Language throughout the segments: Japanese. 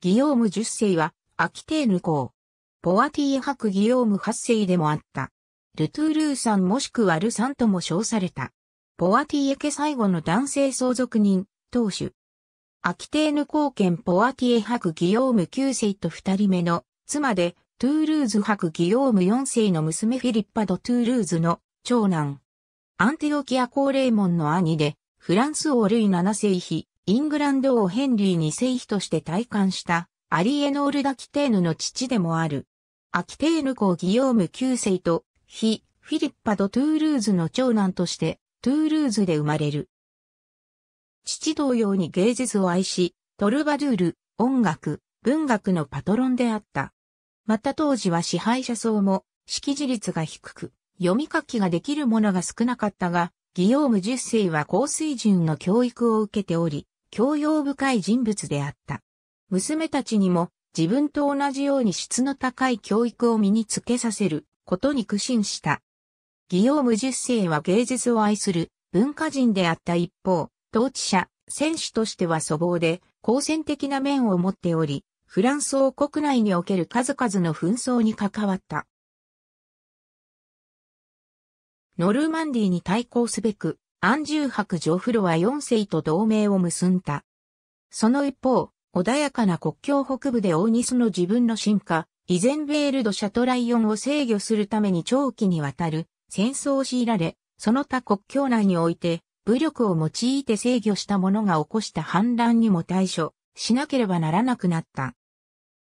ギヨーム10世は、アキテーヌ公。ポアティエ博ギヨーム8世でもあった。ルトゥールーさんもしくはルさんとも称された。ポアティエ家最後の男性相続人、当主。アキテーヌ公権ポアティエ博ギヨーム9世と二人目の妻で、トゥールーズ博ギヨーム4世の娘フィリッパ・ド・トゥールーズの長男。アンティオキア公。霊門の兄で、フランス王ルイ7世妃、イングランド王ヘンリーに世妃として体感したアリエノール・ダ・キテーヌの父でもある。アキテーヌ公ギヨーム9世と、非フィリッパ・ド・トゥールーズの長男として、トゥールーズで生まれる。父同様に芸術を愛し、トルバドゥール、音楽、文学のパトロンであった。また当時は支配者層も、識字率が低く、読み書きができるものが少なかったが、ギヨーム10世は高水準の教育を受けており、教養深い人物であった。娘たちにも自分と同じように質の高い教育を身につけさせることに苦心した。義用無十世は芸術を愛する文化人であった一方、統治者、選手としては粗暴で、好戦的な面を持っており、フランス王国内における数々の紛争に関わった。ノルマンディに対抗すべく、安住白女フロは4世と同盟を結んだ。その一方、穏やかな国境北部で大西の自分の進化、以前ベールド・シャトライオンを制御するために長期にわたる戦争を強いられ、その他国境内において武力を用いて制御した者が起こした反乱にも対処しなければならなくなった。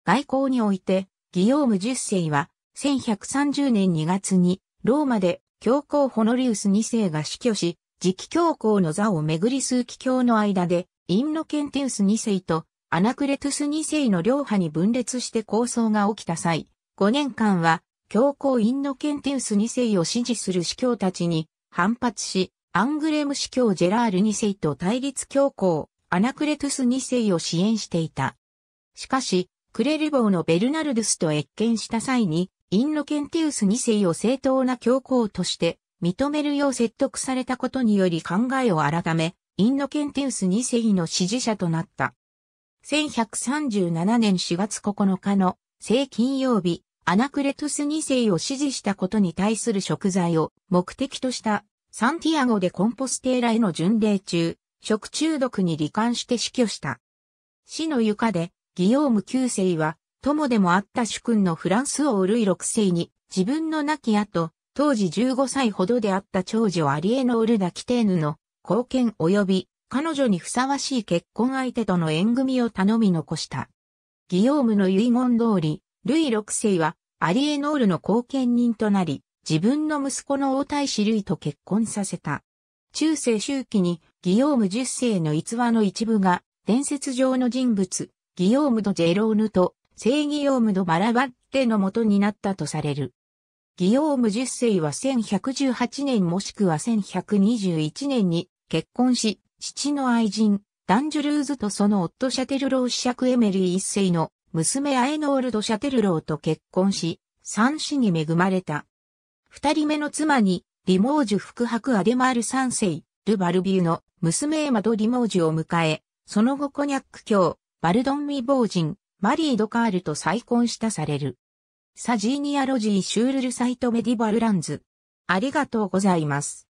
外交において、ギヨーム10世は1130年2月にローマで教皇ホノリウス2世が死去し、磁気教皇の座をめぐり数気教の間で、インノケンティウス2世とアナクレトゥス2世の両派に分裂して抗争が起きた際、5年間は、教皇インノケンティウス2世を支持する司教たちに反発し、アングレム司教ジェラール2世と対立教皇、アナクレトゥス2世を支援していた。しかし、クレルボーのベルナルドゥスと謁見した際に、インノケンティウス2世を正当な教皇として認めるよう説得されたことにより考えを改め、インノケンテウス2世の支持者となった。1137年4月9日の聖金曜日、アナクレトス2世を支持したことに対する食材を目的としたサンティアゴでコンポステーラへの巡礼中、食中毒に罹患して死去した。死の床で、ギヨーム9世は、友でもあった主君のフランス王ルイ6世に、自分の亡き後、当時15歳ほどであった長女アリエノール・ダキテーヌの貢献及び彼女にふさわしい結婚相手との縁組を頼み残した。ギヨームの遺言通り、ルイ6世はアリエノールの貢献人となり、自分の息子の王太子ルイと結婚させた。中世周期にギヨーム10世の逸話の一部が伝説上の人物、ギヨームド・ジェローヌと聖ギオームド・バラバッテの元になったとされる。ギオーム10世は1118年もしくは1121年に結婚し、父の愛人、ダンジュルーズとその夫シャテルロー子爵エメリー一世の娘アエノールド・シャテルローと結婚し、三子に恵まれた。二人目の妻に、リモージュ福白アデマール三世、ル・バルビューの娘エマド・リモージュを迎え、その後コニャック教、バルドンミボージン、マリー・ド・カールと再婚したされる。サジーニアロジーシュールルサイトメディバルランズ。ありがとうございます。